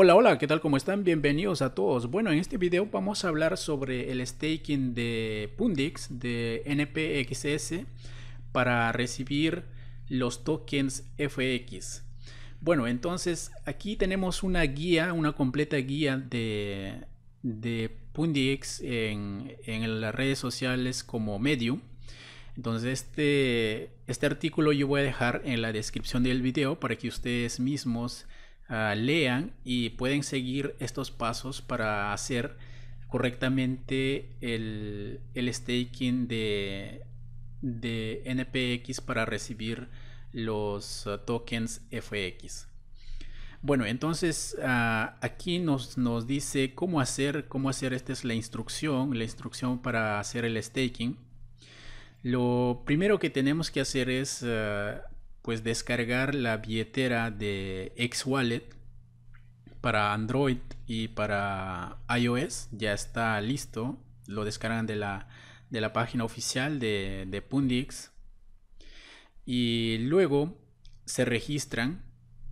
Hola, hola, ¿qué tal? ¿Cómo están? Bienvenidos a todos. Bueno, en este video vamos a hablar sobre el staking de Pundix de NPXS para recibir los tokens FX. Bueno, entonces aquí tenemos una guía, una completa guía de, Pundix en, en las redes sociales como Medium. Entonces este, este artículo yo voy a dejar en la descripción del video para que ustedes mismos Ah, lean y pueden seguir estos pasos para hacer correctamente el, staking de, de, NPX para recibir los ah, tokens FX. Bueno, entonces ah, aquí nos, nos dice cómo hacer, cómo hacer, esta es la instrucción, la instrucción para hacer el staking. Lo primero que tenemos que hacer es pues descargar la billetera de X Wallet para Android y para iOS ya está listo. Lo descargan de la, página oficial de, de Pundix. Y luego se registran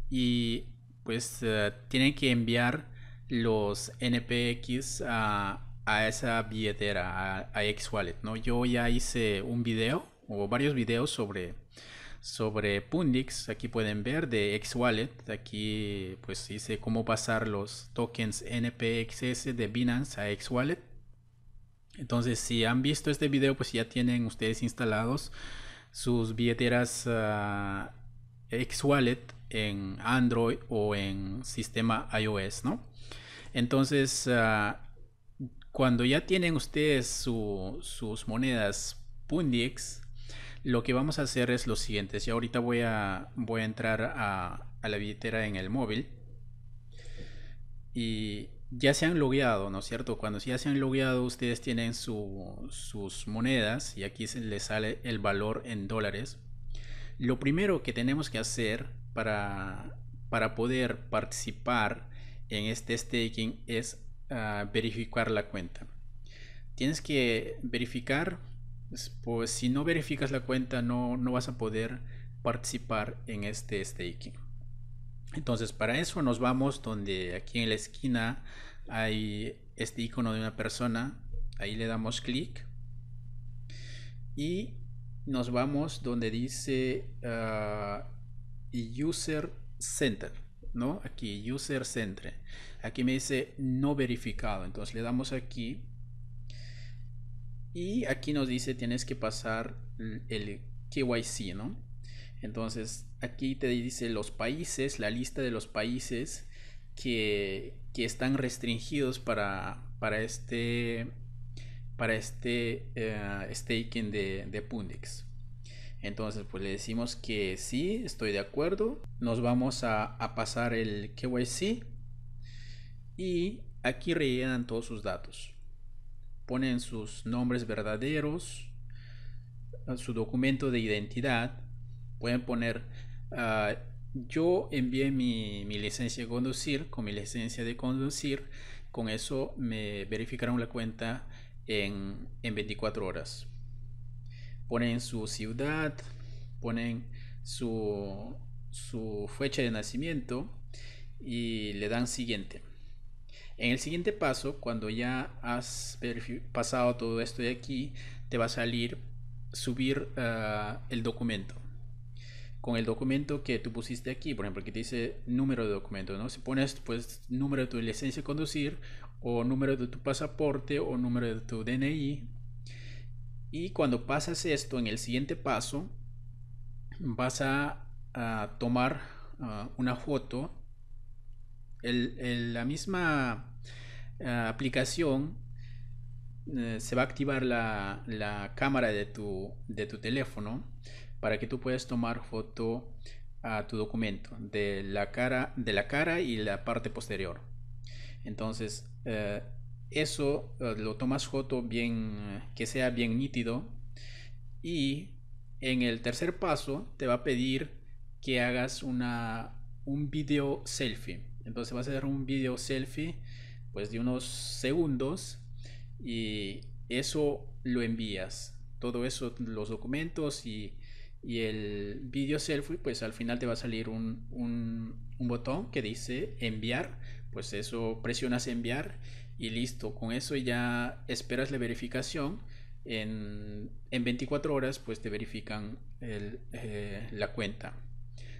y pues eh, tienen que enviar los NPX a, esa billetera, a, a X Wallet. ¿no? Yo ya hice un video o varios videos sobre sobre Pundix. Aquí pueden ver de X-Wallet. Aquí pues dice cómo pasar los tokens NPXS de Binance a X-Wallet. Entonces si han visto este video pues ya tienen ustedes instalados sus billeteras ah, X-Wallet en Android o en sistema iOS, ¿no? Entonces ah, cuando ya tienen ustedes sus monedas Pundix, lo que vamos a hacer es lo siguiente. y ahorita voy a, voy a entrar a, la billetera en el móvil. Y ya se han logueado, ¿no es cierto? Cuando ya se han logueado, ustedes tienen sus monedas y aquí se les sale el valor en dólares. Lo primero que tenemos que hacer para, para poder participar en este staking es ah, verificar la cuenta. Tienes que verificar pues si no verificas la cuenta no, no vas a poder participar en este staking. Entonces para eso nos vamos donde aquí en la esquina hay este icono de una persona. Ahí le damos clic. Y nos vamos donde dice ah, User Center. ¿no? Aquí, User Center. Aquí me dice no verificado. Entonces le damos aquí y aquí nos dice tienes que pasar el KYC, ¿no? Entonces aquí te dice los países, la lista de los países que, están restringidos para, para este para este eh, staking de, de Entonces, pues le decimos que sí, estoy de acuerdo. Nos vamos a, a pasar el KYC y aquí rellenan todos sus datos ponen sus nombres verdaderos, su documento de identidad, pueden poner ah, yo envié mi, licencia de conducir, con mi licencia de conducir, con eso me verificaron la cuenta en, en 24 horas. Ponen su ciudad, ponen su, su fecha de nacimiento y le dan siguiente. En el siguiente paso, cuando ya has pasado todo esto de aquí, te va a salir subir ah, el documento. Con el documento que tú pusiste aquí, por ejemplo, que te dice número de documento, ¿no? Si pones pues número de tu licencia de conducir o número de tu pasaporte o número de tu DNI. Y cuando pasas esto en el siguiente paso, vas a, tomar ah, una foto en la misma eh, aplicación eh, se va a activar la, cámara de tu, de tu teléfono para que tú puedas tomar foto a tu documento de la cara, de la cara y la parte posterior. Entonces, eh, eso lo tomas foto bien, que sea bien nítido y en el tercer paso te va a pedir que hagas una, un video selfie. Entonces vas a hacer un video selfie pues de unos segundos y eso lo envías. Todo eso, los documentos y, el video selfie, pues al final te va a salir un, botón que dice enviar. Pues eso presionas enviar y listo. Con eso ya esperas la verificación. En, 24 horas pues te verifican eh, la cuenta.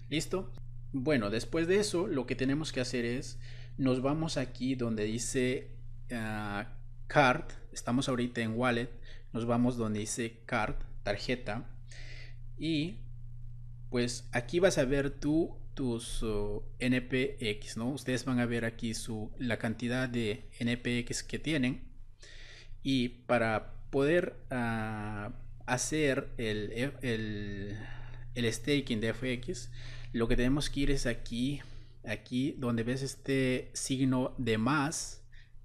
¿Listo? Bueno, después de eso, lo que tenemos que hacer es, nos vamos aquí donde dice ah, card, estamos ahorita en wallet, nos vamos donde dice card, tarjeta, y pues aquí vas a ver tú tus oh, NPX, ¿no? Ustedes van a ver aquí su, la cantidad de NPX que tienen y para poder ah, hacer el, el, el staking de FX, lo que tenemos que ir es aquí, aquí donde ves este signo de más,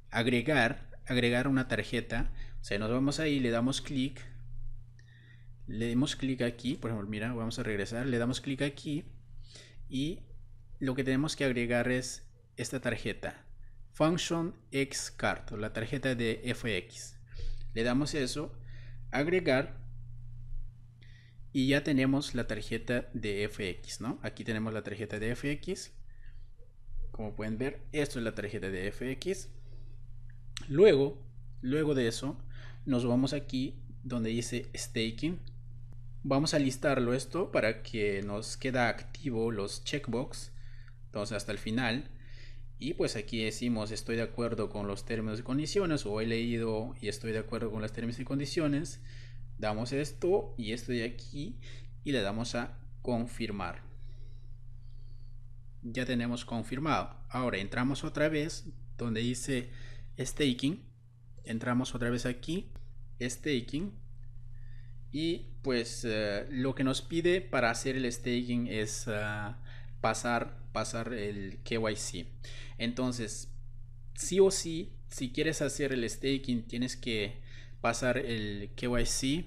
agregar, agregar una tarjeta. O sea, nos vamos ahí, le damos clic, le damos clic aquí, por ejemplo, mira, vamos a regresar, le damos clic aquí y lo que tenemos que agregar es esta tarjeta, Function X Card, la tarjeta de FX. Le damos eso, agregar y ya tenemos la tarjeta de FX, ¿no? Aquí tenemos la tarjeta de FX. Como pueden ver, esto es la tarjeta de FX. Luego, luego de eso, nos vamos aquí donde dice staking. Vamos a listarlo esto para que nos queda activo los checkbox. Entonces hasta el final. Y pues aquí decimos estoy de acuerdo con los términos y condiciones o he leído y estoy de acuerdo con las términos y condiciones damos esto y esto de aquí y le damos a confirmar ya tenemos confirmado ahora entramos otra vez donde dice staking entramos otra vez aquí staking y pues eh, lo que nos pide para hacer el staking es eh, pasar pasar el KYC entonces sí o sí si quieres hacer el staking tienes que pasar el KYC,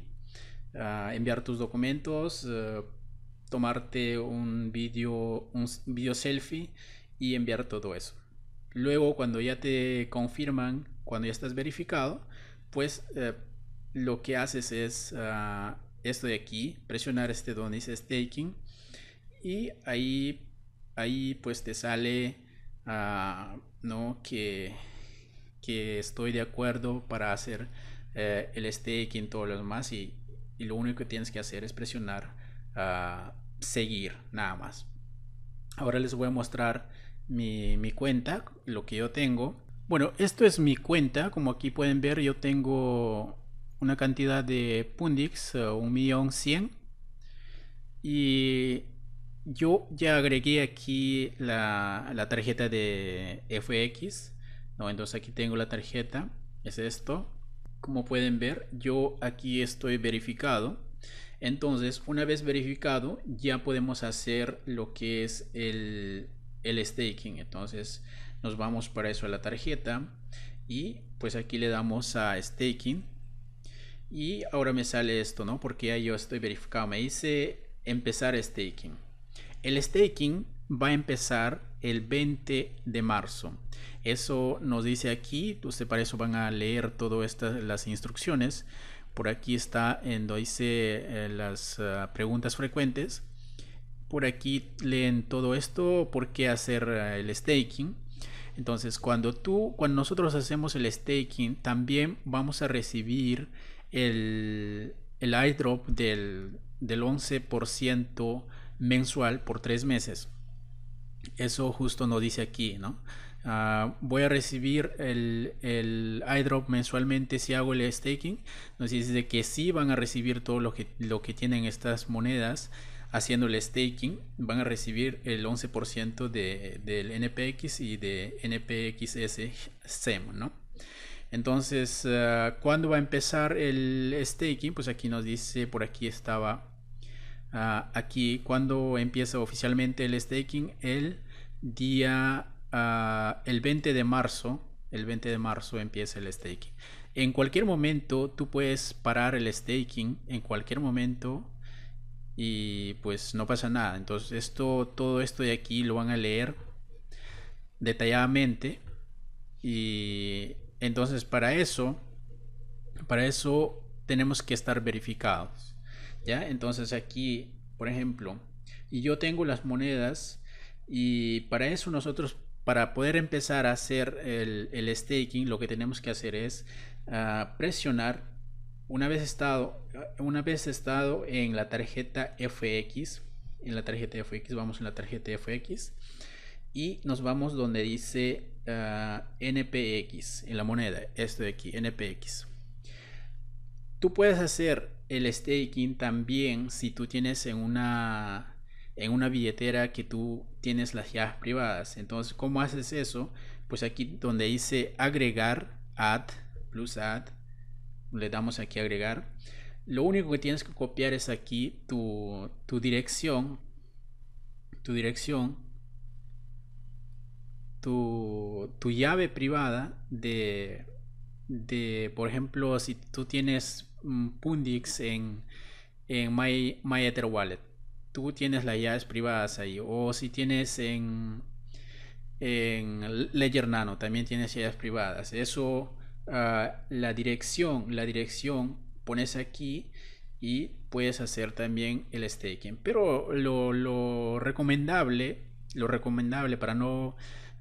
ah, enviar tus documentos, eh, tomarte un video, un video selfie y enviar todo eso. Luego, cuando ya te confirman, cuando ya estás verificado, pues eh, lo que haces es ah, esto de aquí, presionar este donde dice staking y ahí, ahí pues te sale ah, no que, que estoy de acuerdo para hacer eh, el staking, todos los demás, y, lo único que tienes que hacer es presionar ah, seguir, nada más. Ahora les voy a mostrar mi, cuenta, lo que yo tengo. Bueno, esto es mi cuenta, como aquí pueden ver, yo tengo una cantidad de Pundix, eh, un millón cien. Y yo ya agregué aquí la, tarjeta de FX. ¿no? Entonces aquí tengo la tarjeta, es esto como pueden ver, yo aquí estoy verificado. Entonces, una vez verificado, ya podemos hacer lo que es el, staking. Entonces, nos vamos para eso a la tarjeta y pues aquí le damos a staking. Y ahora me sale esto, ¿no? Porque ya yo estoy verificado. Me dice empezar staking. El staking va a empezar el 20 de marzo. Eso nos dice aquí, usted para eso van a leer todas estas las instrucciones. Por aquí está en donde dice eh, las eh, preguntas frecuentes. Por aquí leen todo esto, por qué hacer eh, el staking. Entonces, cuando tú, cuando nosotros hacemos el staking, también vamos a recibir el, el drop del, del 11% mensual por tres meses. Eso justo nos dice aquí, ¿no? Ah, voy a recibir el, el, iDrop mensualmente si hago el staking. Nos dice que sí van a recibir todo lo que, lo que tienen estas monedas haciendo el staking. Van a recibir el 11% del NPX y de NPXS SEM, Entonces, cuando ah, ¿cuándo va a empezar el staking? Pues aquí nos dice, por aquí estaba Ah, aquí, cuando empieza oficialmente el staking? El día, ah, el 20 de marzo, el 20 de marzo empieza el staking. En cualquier momento tú puedes parar el staking, en cualquier momento y pues no pasa nada. Entonces esto, todo esto de aquí lo van a leer detalladamente y entonces para eso, para eso tenemos que estar verificados. ¿ya? Entonces aquí, por ejemplo, y yo tengo las monedas y para eso nosotros, para poder empezar a hacer el, staking, lo que tenemos que hacer es ah, presionar una vez estado una vez estado en la tarjeta FX en la tarjeta FX vamos en la tarjeta FX y nos vamos donde dice ah, NPX en la moneda esto de aquí NPX tú puedes hacer el staking también si tú tienes en una, en una billetera que tú tienes las llaves privadas. Entonces, ¿cómo haces eso? Pues aquí donde dice agregar, add, plus add, le damos aquí agregar. Lo único que tienes que copiar es aquí tu, tu dirección, tu dirección, tu, tu llave privada de, de, por ejemplo, si tú tienes Pundix en, en My, My Wallet. Tú tienes las llaves privadas ahí. O si tienes en, en Ledger Nano, también tienes llaves privadas. Eso, ah, la dirección, la dirección, pones aquí y puedes hacer también el staking. Pero lo, lo recomendable, lo recomendable para no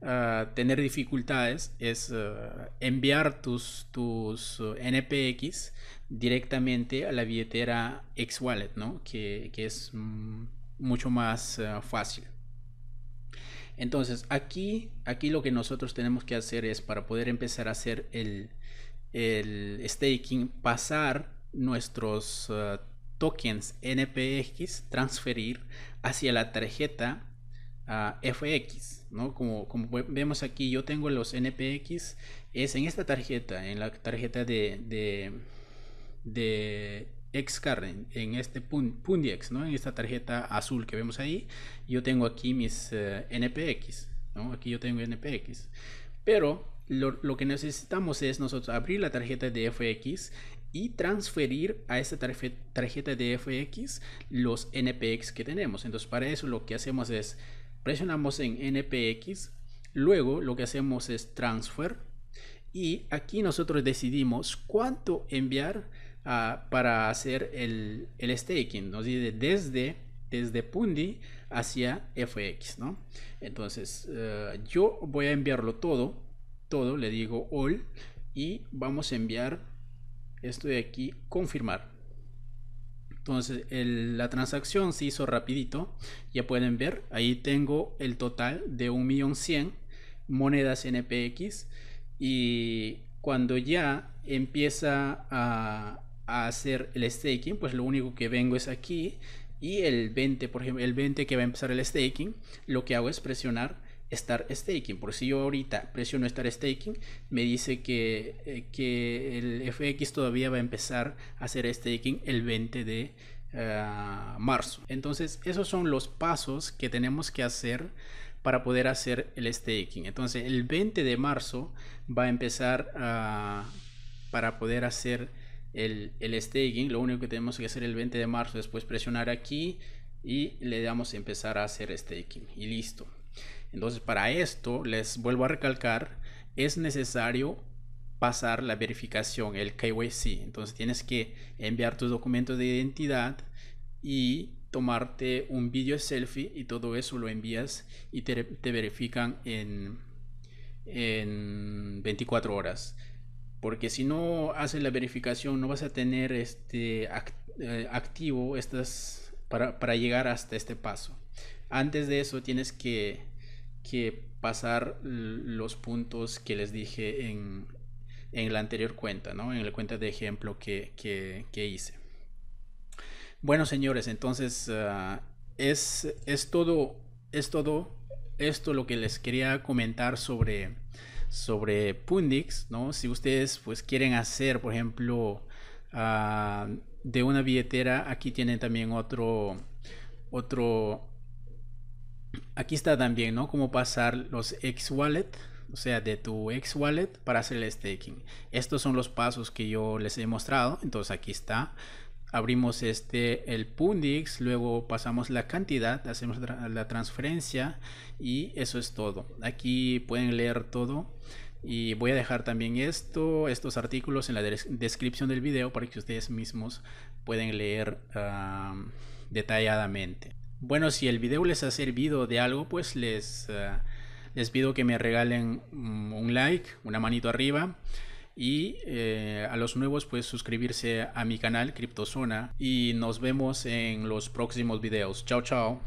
Ah, tener dificultades es ah, enviar tus, tus ah, NPX directamente a la billetera X-Wallet, ¿no? que, es mm, mucho más fácil. Entonces, aquí, aquí lo que nosotros tenemos que hacer es para poder empezar a hacer el, el staking, pasar nuestros tokens NPX, transferir hacia la tarjeta a FX, ¿no? Como, como vemos aquí, yo tengo los NPX, es en esta tarjeta, en la tarjeta de, de, de Xcar, en, este Pundex, ¿no? En esta tarjeta azul que vemos ahí, yo tengo aquí mis eh, NPX, ¿no? Aquí yo tengo NPX. Pero lo, lo, que necesitamos es nosotros abrir la tarjeta de FX y transferir a esta tarjeta de FX los NPX que tenemos. Entonces para eso lo que hacemos es presionamos en npx luego lo que hacemos es transfer y aquí nosotros decidimos cuánto enviar ah, para hacer el, el staking nos dice desde desde Pundi hacia FX, ¿no? Entonces, ah, yo voy a enviarlo todo, todo, le digo all y vamos a enviar esto de aquí, confirmar. Entonces la transacción se hizo rapidito. Ya pueden ver, ahí tengo el total de 1.100.000 monedas NPX. Y cuando ya empieza a, a hacer el staking, pues lo único que vengo es aquí y el 20, por ejemplo, el 20 que va a empezar el staking, lo que hago es presionar estar staking. Por si yo ahorita presiono estar staking, me dice que, eh, que el FX todavía va a empezar a hacer staking el 20 de ah, marzo. Entonces, esos son los pasos que tenemos que hacer para poder hacer el staking. Entonces, el 20 de marzo va a empezar a ah, para poder hacer el, el staking. Lo único que tenemos que hacer el 20 de marzo, después presionar aquí y le damos empezar a hacer staking y listo. Entonces, para esto, les vuelvo a recalcar, es necesario pasar la verificación, el KYC. Entonces, tienes que enviar tus documentos de identidad y tomarte un video selfie y todo eso lo envías y te, verifican en, en 24 horas porque si no haces la verificación no vas a tener este eh, activo estas para, llegar hasta este paso antes de eso tienes que que pasar los puntos que les dije en, en, la anterior cuenta, ¿no? En la cuenta de ejemplo que, hice. Bueno, señores, entonces ah, es, es todo, es todo esto lo que les quería comentar sobre, sobre Pundix, ¿no? Si ustedes pues quieren hacer, por ejemplo, ah, de una billetera, aquí tienen también otro, otro, Aquí está también, ¿no? Cómo pasar los ex Wallet, o sea, de tu ex Wallet para hacer el staking. Estos son los pasos que yo les he mostrado. Entonces aquí está. Abrimos este el Pundix, luego pasamos la cantidad, hacemos la transferencia y eso es todo. Aquí pueden leer todo y voy a dejar también esto, estos artículos en la descripción del video para que ustedes mismos pueden leer ah, detalladamente. Bueno, si el video les ha servido de algo, pues les, ah, les pido que me regalen mm, un like, una manito arriba. Y eh, a los nuevos, pues suscribirse a mi canal CryptoZona. Y nos vemos en los próximos videos. Chao, chao.